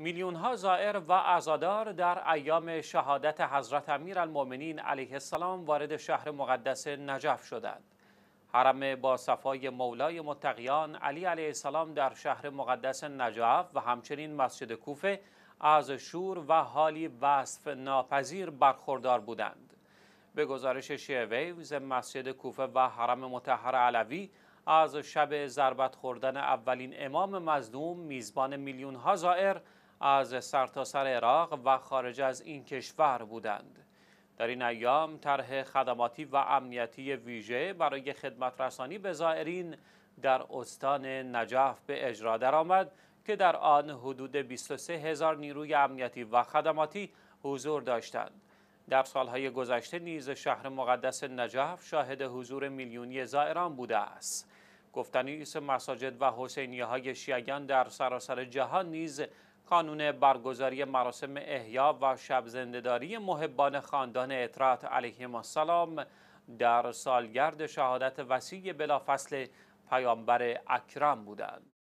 میلیون ها زائر و ازادار در ایام شهادت حضرت المومنین علیه السلام وارد شهر مقدس نجف شدند. حرم با صفای مولای متقیان علی علیه السلام در شهر مقدس نجف و همچنین مسجد کوفه از شور و حالی وصف ناپذیر برخوردار بودند. به گزارش شیعویوز مسجد کوفه و حرم متحر علوی از شب ضربت خوردن اولین امام مزدوم میزبان میلیون ها زائر از سرتاسر سر عراق و خارج از این کشور بودند در این ایام طرح خدماتی و امنیتی ویژه برای خدمت رسانی به زائرین در استان نجف به اجرا درآمد که در آن حدود 23 هزار نیروی امنیتی و خدماتی حضور داشتند در سالهای گذشته نیز شهر مقدس نجف شاهد حضور میلیونی زائران بوده است گفتنی مساجد و حسینی های شیعیان در سراسر جهان نیز قانون برگزاری مراسم احیا و شب زندهداری محبان خاندان اطرات علیهم السلام در سالگرد شهادت وسیع بلافصل پیامبر اکرم بودند